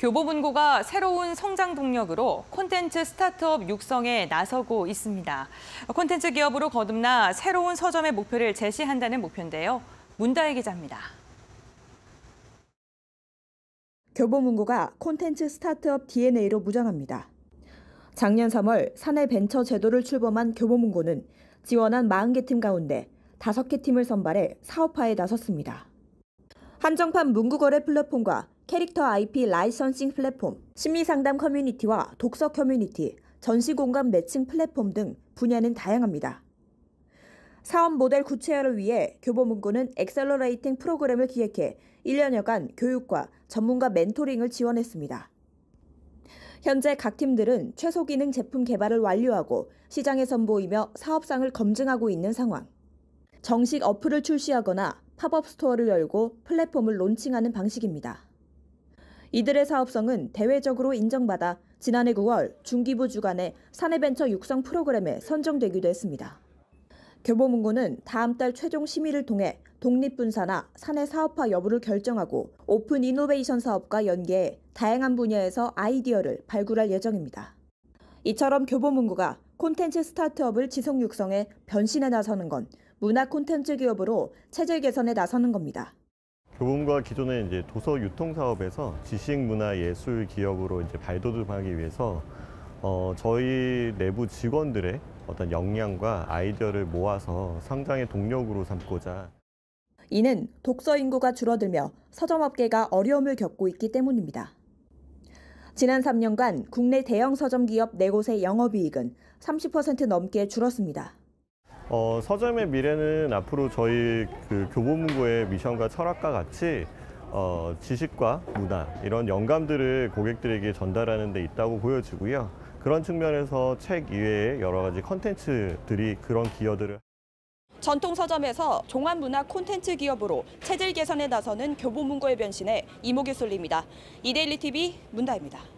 교보문고가 새로운 성장 동력으로 콘텐츠 스타트업 육성에 나서고 있습니다. 콘텐츠 기업으로 거듭나 새로운 서점의 목표를 제시한다는 목표인데요. 문다혜 기자입니다. 교보문고가 콘텐츠 스타트업 DNA로 무장합니다. 작년 3월 사내 벤처 제도를 출범한 교보문고는 지원한 40개 팀 가운데 5개 팀을 선발해 사업화에 나섰습니다. 한정판 문구거래 플랫폼과 캐릭터 IP 라이선싱 플랫폼, 심리상담 커뮤니티와 독서 커뮤니티, 전시공간 매칭 플랫폼 등 분야는 다양합니다. 사업 모델 구체화를 위해 교보문고는 엑셀러레이팅 프로그램을 기획해 1년여간 교육과 전문가 멘토링을 지원했습니다. 현재 각 팀들은 최소 기능 제품 개발을 완료하고 시장에 선보이며 사업상을 검증하고 있는 상황. 정식 어플을 출시하거나 팝업 스토어를 열고 플랫폼을 론칭하는 방식입니다. 이들의 사업성은 대외적으로 인정받아 지난해 9월 중기부 주간의 사내벤처 육성 프로그램에 선정되기도 했습니다. 교보문고는 다음 달 최종 심의를 통해 독립분사나 사내 사업화 여부를 결정하고 오픈 이노베이션 사업과 연계해 다양한 분야에서 아이디어를 발굴할 예정입니다. 이처럼 교보문고가 콘텐츠 스타트업을 지속 육성해 변신에 나서는 건 문화 콘텐츠 기업으로 체질 개선에 나서는 겁니다. 교보과기존의 이제 도서 유통 사업에서 지식 문화 예술 기업으로 이제 발돋움하기 위해서 어, 저희 내부 직원들의 어떤 역량과 아이디어를 모아서 성장의 동력으로 삼고자 이는 독서 인구가 줄어들며 서점업계가 어려움을 겪고 있기 때문입니다. 지난 3년간 국내 대형 서점 기업 4곳의 영업이익은 30% 넘게 줄었습니다. 어, 서점의 미래는 앞으로 저희 그 교보문고의 미션과 철학과 같이 어, 지식과 문화 이런 영감들을 고객들에게 전달하는 데 있다고 보여지고요. 그런 측면에서 책 이외에 여러 가지 컨텐츠들이 그런 기여들을 전통 서점에서 종합문화 콘텐츠 기업으로 체질 개선에 나서는 교보문고의 변신에 이목이 쏠립니다. 이데일리 TV 문다입니다.